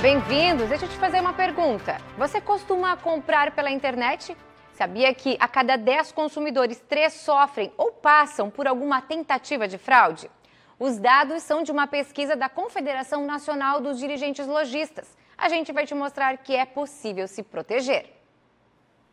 Bem-vindos! Deixa eu te fazer uma pergunta. Você costuma comprar pela internet? Sabia que a cada 10 consumidores, 3 sofrem ou passam por alguma tentativa de fraude? Os dados são de uma pesquisa da Confederação Nacional dos Dirigentes Lojistas. A gente vai te mostrar que é possível se proteger.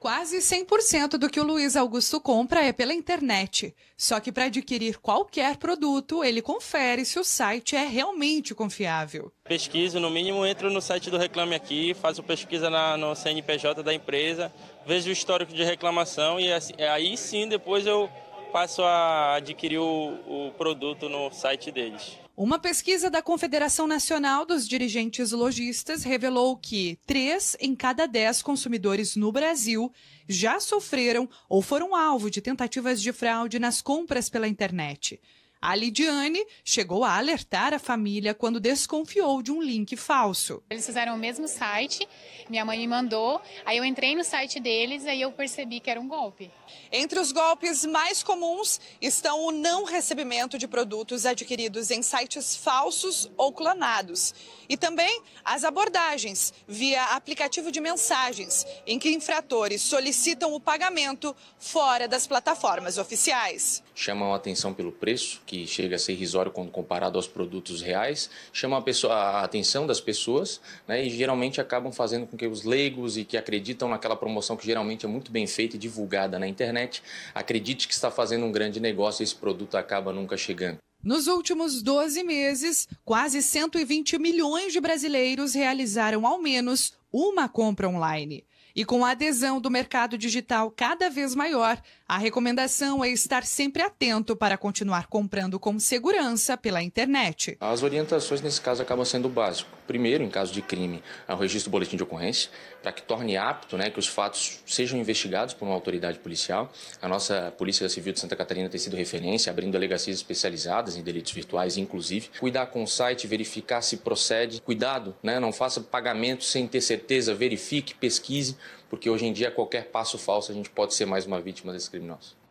Quase 100% do que o Luiz Augusto compra é pela internet. Só que para adquirir qualquer produto, ele confere se o site é realmente confiável. Pesquiso, no mínimo, entro no site do Reclame Aqui, faço pesquisa na, no CNPJ da empresa, vejo o histórico de reclamação e assim, aí sim depois eu passo a adquirir o, o produto no site deles. Uma pesquisa da Confederação Nacional dos Dirigentes Logistas revelou que três em cada dez consumidores no Brasil já sofreram ou foram alvo de tentativas de fraude nas compras pela internet. A Lidiane chegou a alertar a família quando desconfiou de um link falso. Eles fizeram o mesmo site, minha mãe me mandou, aí eu entrei no site deles, aí eu percebi que era um golpe. Entre os golpes mais comuns estão o não recebimento de produtos adquiridos em sites falsos ou clonados. E também as abordagens via aplicativo de mensagens, em que infratores solicitam o pagamento fora das plataformas oficiais. Chamam a atenção pelo preço, que chega a ser irrisório quando comparado aos produtos reais, chama a, pessoa, a atenção das pessoas né, e geralmente acabam fazendo com que os leigos e que acreditam naquela promoção que geralmente é muito bem feita e divulgada na internet, acredite que está fazendo um grande negócio e esse produto acaba nunca chegando. Nos últimos 12 meses, quase 120 milhões de brasileiros realizaram ao menos uma compra online. E com a adesão do mercado digital cada vez maior, a recomendação é estar sempre atento para continuar comprando com segurança pela internet. As orientações nesse caso acabam sendo básicas básico. Primeiro, em caso de crime, ao registro do boletim de ocorrência, para que torne apto né, que os fatos sejam investigados por uma autoridade policial. A nossa Polícia Civil de Santa Catarina tem sido referência, abrindo delegacias especializadas em delitos virtuais, inclusive. Cuidar com o site, verificar se procede. Cuidado, né, não faça pagamento sem ter certeza certeza, verifique, pesquise, porque hoje em dia qualquer passo falso a gente pode ser mais uma vítima desse criminoso.